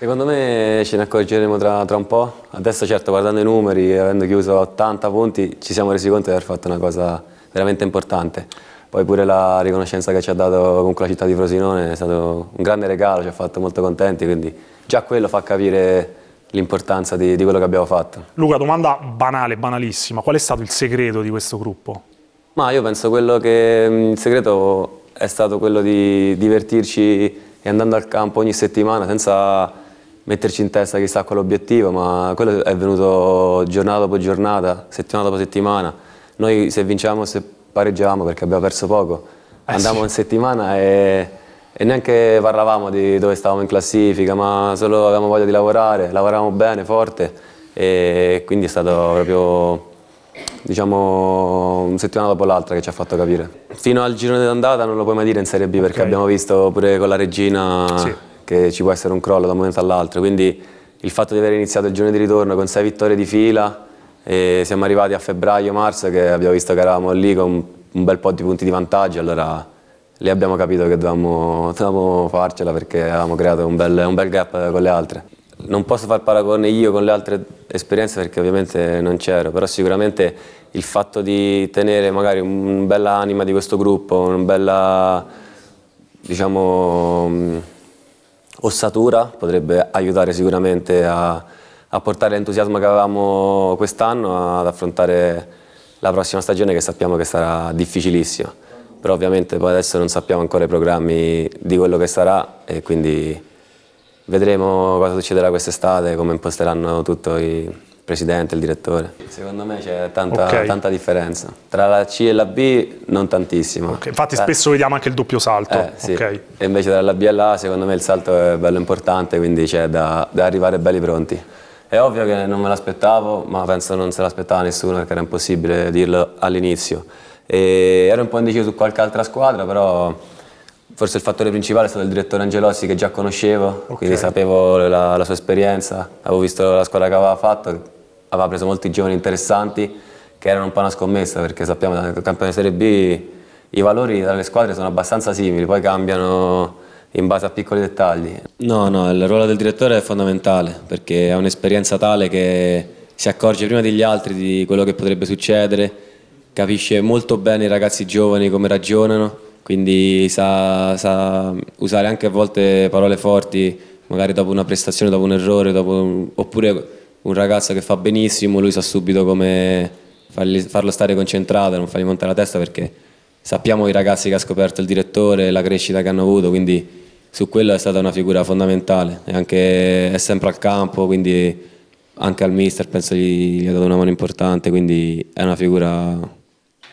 Secondo me ce ne accorgeremo tra, tra, un po', adesso certo guardando i numeri, avendo chiuso 80 punti, ci siamo resi conto di aver fatto una cosa veramente importante. Poi pure la riconoscenza che ci ha dato comunque la città di Frosinone è stato un grande regalo, ci ha fatto molto contenti, quindi già quello fa capire l'importanza di, di quello che abbiamo fatto. Luca, domanda banale, banalissima, qual è stato il segreto di questo gruppo? Ma io penso quello che mm, il segreto è stato quello di divertirci e andando al campo ogni settimana senza metterci in testa chissà quell'obiettivo, ma quello è venuto giornata dopo giornata, settimana dopo settimana. Noi se vinciamo, se pareggiavamo, perché abbiamo perso poco, eh andavamo sì. in settimana e, e, neanche parlavamo di dove stavamo in classifica, ma solo avevamo voglia di lavorare, lavoravamo bene, forte e quindi è stato proprio diciamo una settimana dopo l'altra che ci ha fatto capire. Fino al girone d'andata non lo puoi mai dire in Serie B okay. perché abbiamo visto pure con la Regina sì che ci può essere un crollo da un momento all'altro, quindi il fatto di aver iniziato il giorno di ritorno con sei vittorie di fila e siamo arrivati a febbraio-marzo che abbiamo visto che eravamo lì con un bel po' di punti di vantaggio, allora lì abbiamo capito che dovevamo, dovevamo farcela perché avevamo creato un bel, un bel, gap con le altre. Non posso far paragone io con le altre esperienze perché ovviamente non c'ero, però sicuramente il fatto di tenere magari un bella anima di questo gruppo, un bella, diciamo, ossatura, potrebbe aiutare sicuramente a, a portare l'entusiasmo che avevamo quest'anno ad affrontare la prossima stagione che sappiamo che sarà difficilissima. Però ovviamente poi adesso non sappiamo ancora i programmi di quello che sarà e quindi vedremo cosa succederà quest'estate, come imposteranno tutto i, presidente, il direttore. Secondo me c'è tanta, okay. tanta, differenza. Tra la C e la B non tantissima. Okay. Infatti eh. spesso vediamo anche il doppio salto. Eh, sì. okay. E invece dalla B alla A secondo me il salto è bello importante, quindi c'è da, da, arrivare belli pronti. È ovvio che non me l'aspettavo, ma penso non se l'aspettava nessuno perché era impossibile dirlo all'inizio. ero un po' indeciso su qualche altra squadra, però forse il fattore principale è stato il direttore Angelossi che già conoscevo, okay. quindi sapevo la, la, sua esperienza, avevo visto la squadra che aveva fatto, aveva preso molti giovani interessanti che erano un po' una scommessa perché sappiamo che nel campione Serie B i valori dalle squadre sono abbastanza simili, poi cambiano in base a piccoli dettagli. No, no, il ruolo del direttore è fondamentale perché ha un'esperienza tale che si accorge prima degli altri di quello che potrebbe succedere, capisce molto bene i ragazzi giovani come ragionano, quindi sa, sa usare anche a volte parole forti, magari dopo una prestazione, dopo un errore, dopo, oppure un ragazzo che fa benissimo, lui sa subito come fargli, farlo stare concentrato, non fargli montare la testa perché sappiamo i ragazzi che ha scoperto il direttore, la crescita che hanno avuto, quindi su quello è stata una figura fondamentale, anche, è sempre al campo, quindi anche al mister penso gli, gli ha dato una mano importante, quindi è una figura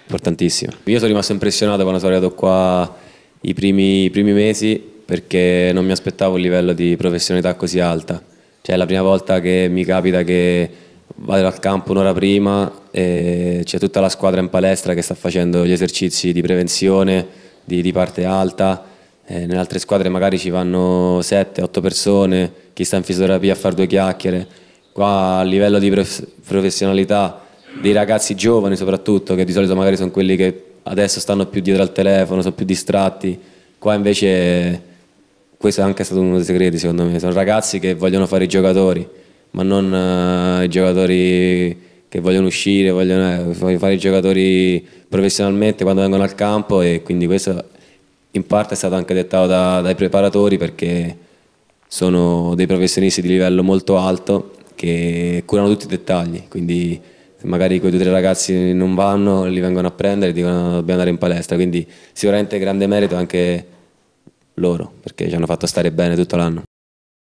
importantissima. Io sono rimasto impressionato quando sono arrivato qua i primi, i primi mesi perché non mi aspettavo un livello di professionalità così alta cioè, è la prima volta che mi capita che vado al campo un'ora prima e c'è tutta la squadra in palestra che sta facendo gli esercizi di prevenzione, di, di parte alta. E eh, nelle altre squadre magari ci vanno 7-8 persone, chi sta in fisioterapia a fare due chiacchiere. Qua a livello di professionalità dei ragazzi giovani soprattutto, che di solito magari sono quelli che adesso stanno più dietro al telefono, sono più distratti, qua invece questo è anche stato uno dei segreti secondo me, sono ragazzi che vogliono fare i giocatori, ma non uh, i giocatori che vogliono uscire, vogliono eh, fare i giocatori professionalmente quando vengono al campo e quindi questo in parte è stato anche dettato da, dai preparatori perché sono dei professionisti di livello molto alto che curano tutti i dettagli, quindi magari quei due o tre ragazzi non vanno, li vengono a prendere e dicono dobbiamo andare in palestra, quindi sicuramente grande merito anche loro, perché ci hanno fatto stare bene tutto l'anno.